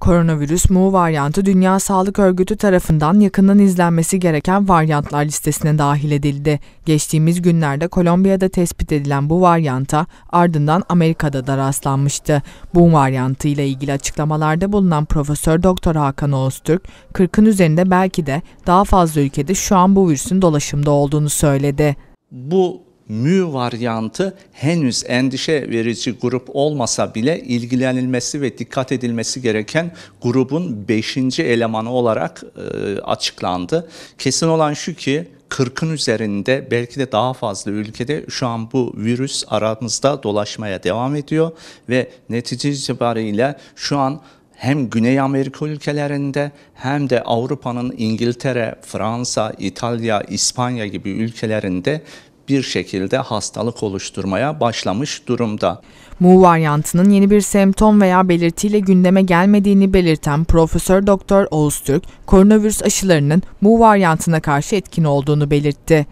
Koronavirüs Mu varyantı Dünya Sağlık Örgütü tarafından yakından izlenmesi gereken varyantlar listesine dahil edildi. Geçtiğimiz günlerde Kolombiya'da tespit edilen bu varyanta ardından Amerika'da da rastlanmıştı. Bu varyantı ile ilgili açıklamalarda bulunan Profesör Doktor Hakan Oğuztürk, 40'ın üzerinde belki de daha fazla ülkede şu an bu virüsün dolaşımda olduğunu söyledi. Bu mü varyantı henüz endişe verici grup olmasa bile ilgilenilmesi ve dikkat edilmesi gereken grubun 5. elemanı olarak e, açıklandı. Kesin olan şu ki 40'ın üzerinde belki de daha fazla ülkede şu an bu virüs aramızda dolaşmaya devam ediyor ve netice itibariyle şu an hem Güney Amerika ülkelerinde hem de Avrupa'nın İngiltere, Fransa, İtalya, İspanya gibi ülkelerinde bir şekilde hastalık oluşturmaya başlamış durumda. Mu varyantının yeni bir semptom veya belirtiyle gündeme gelmediğini belirten Profesör Doktor Oğuz Türk, koronavirüs aşılarının Mu varyantına karşı etkin olduğunu belirtti.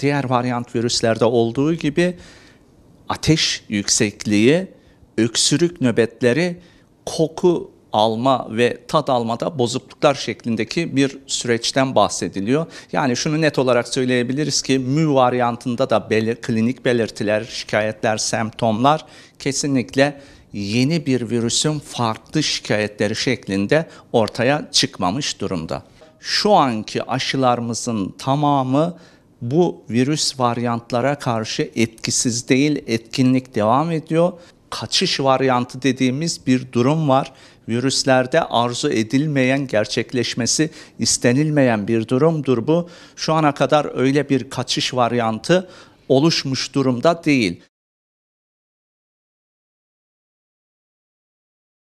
Diğer varyant virüslerde olduğu gibi ateş yüksekliği, öksürük nöbetleri, koku alma ve tat almada bozukluklar şeklindeki bir süreçten bahsediliyor. Yani şunu net olarak söyleyebiliriz ki mü varyantında da belir, klinik belirtiler, şikayetler, semptomlar kesinlikle yeni bir virüsün farklı şikayetleri şeklinde ortaya çıkmamış durumda. Şu anki aşılarımızın tamamı bu virüs varyantlara karşı etkisiz değil, etkinlik devam ediyor kaçış varyantı dediğimiz bir durum var. Virüslerde arzu edilmeyen, gerçekleşmesi istenilmeyen bir durumdur bu. Şu ana kadar öyle bir kaçış varyantı oluşmuş durumda değil.